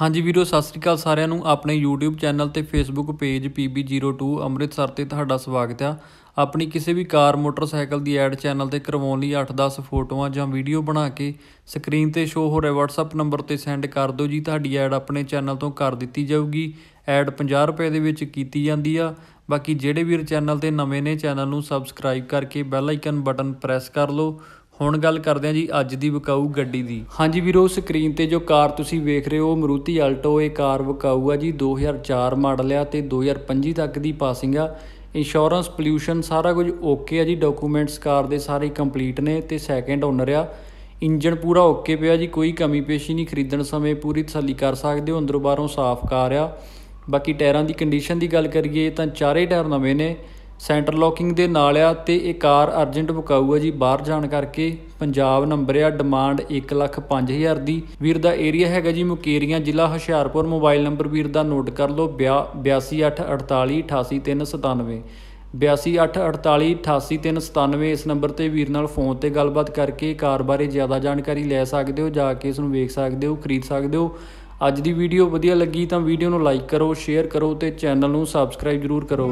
ਹਾਂਜੀ ਵੀਰੋ ਸਤਿ ਸ੍ਰੀ ਅਕਾਲ ਸਾਰਿਆਂ ਨੂੰ ਆਪਣੇ YouTube ਚੈਨਲ ਤੇ Facebook ਪੇਜ PB02 ਅੰਮ੍ਰਿਤਸਰ ਤੇ ਤੁਹਾਡਾ ਸਵਾਗਤ ਆ ਆਪਣੀ ਕਿਸੇ ਵੀ ਕਾਰ ਮੋਟਰਸਾਈਕਲ ਦੀ ਐਡ ਚੈਨਲ ਤੇ ਕਰਵਾਉਣ ਲਈ 8-10 ਫੋਟੋਆਂ ਜਾਂ ਵੀਡੀਓ ਬਣਾ ਕੇ ਸਕਰੀਨ ਤੇ ਸ਼ੋ ਹੋ ਰਿਹਾ WhatsApp ਨੰਬਰ ਤੇ ਸੈਂਡ ਕਰ ਦਿਓ ਜੀ ਤੁਹਾਡੀ ਐਡ ਆਪਣੇ ਚੈਨਲ ਤੋਂ ਕਰ ਦਿੱਤੀ ਜਾਊਗੀ ਐਡ 50 ਰੁਪਏ ਦੇ ਵਿੱਚ ਕੀਤੀ ਜਾਂਦੀ ਆ ਬਾਕੀ ਜਿਹੜੇ ਵੀਰ ਚੈਨਲ ਤੇ ਨਵੇਂ ਨੇ ਚੈਨਲ ਨੂੰ ਸਬਸਕ੍ਰਾਈਬ ਕਰਕੇ ਬੈਲ ਆਈਕਨ ਬਟਨ ਪ੍ਰੈਸ ਕਰ ਲਓ ਹੁਣ ਗੱਲ ਕਰਦੇ ਹਾਂ ਜੀ ਅੱਜ ਦੀ ਵਿਕਾਊ ਗੱਡੀ ਦੀ ਹਾਂਜੀ ਵੀਰੋ ਸਕਰੀਨ ਤੇ ਜੋ ਕਾਰ ਤੁਸੀਂ ਵੇਖ ਰਹੇ ਹੋ ਮਰੂਤੀ ਆਲਟੋ ਇਹ ਕਾਰ ਵਿਕਾਊ ਆ ਜੀ 2004 ਮਾਡਲ ਆ ਤੇ 2025 ਤੱਕ ਦੀ ਪਾਸਿੰਗ ਆ ਇੰਸ਼ੋਰੈਂਸ ਪੋਲੂਸ਼ਨ ਸਾਰਾ ਕੁਝ ਓਕੇ ਆ ਜੀ ਡਾਕੂਮੈਂਟਸ ਕਾਰ ਦੇ ਸਾਰੇ ਕੰਪਲੀਟ ਨੇ ਤੇ ਸੈਕੰਡ ਓਨਰ ਆ ਇੰਜਨ ਪੂਰਾ ਓਕੇ ਪਿਆ ਜੀ ਕੋਈ ਕਮੀ ਪੇਸ਼ੀ ਨਹੀਂ ਖਰੀਦਣ ਸਮੇਂ ਪੂਰੀ ਤਸੱਲੀ ਕਰ ਸਕਦੇ ਹੋ ਅੰਦਰੋਂ ਬਾਹਰੋਂ ਸਾਫ਼ ਕਾਰ ਆ ਬਾਕੀ ਟਾਇਰਾਂ ਦੀ ਕੰਡੀਸ਼ਨ ਦੀ ਗੱਲ ਕਰੀਏ ਤਾਂ ਚਾਰੇ ਟਾਇਰ ਨਵੇਂ ਨੇ ਸੈਂਟਰ ਲੋਕਿੰਗ ਦੇ ਨਾਲ ਆ ਤੇ ਇਹ ਕਾਰ ਅਰਜੈਂਟ ਬੁਕਾਊ ਆ ਜੀ ਬਾਹਰ ਜਾਣ ਕਰਕੇ ਪੰਜਾਬ ਨੰਬਰ ਆ ਡਿਮਾਂਡ 1 ਲੱਖ 5000 ਦੀ ਵੀਰ ਦਾ ਏਰੀਆ ਹੈਗਾ ਜੀ ਮੁਕੇਰੀਆਂ ਜ਼ਿਲ੍ਹਾ ਹੁਸ਼ਿਆਰਪੁਰ ਮੋਬਾਈਲ ਨੰਬਰ ਵੀਰ ਦਾ ਨੋਟ ਕਰ ਲਓ 8284888397 8284888397 ਇਸ ਨੰਬਰ ਤੇ ਵੀਰ ਨਾਲ ਫੋਨ ਤੇ ਗੱਲਬਾਤ ਕਰਕੇ ਕਾਰ ਬਾਰੇ ਜ਼ਿਆਦਾ ਜਾਣਕਾਰੀ ਲੈ ਸਕਦੇ ਹੋ ਜਾ ਕੇ ਇਸ ਨੂੰ ਵੇਖ ਸਕਦੇ ਹੋ ਖਰੀਦ ਸਕਦੇ ਹੋ ਅੱਜ ਦੀ ਵੀਡੀਓ ਵਧੀਆ ਲੱਗੀ ਤਾਂ ਵੀਡੀਓ ਨੂੰ ਲਾਈਕ ਕਰੋ ਸ਼ੇਅਰ ਕਰੋ ਤੇ ਚੈਨਲ ਨੂੰ ਸਬਸਕ੍ਰਾਈਬ ਜਰੂਰ ਕਰੋ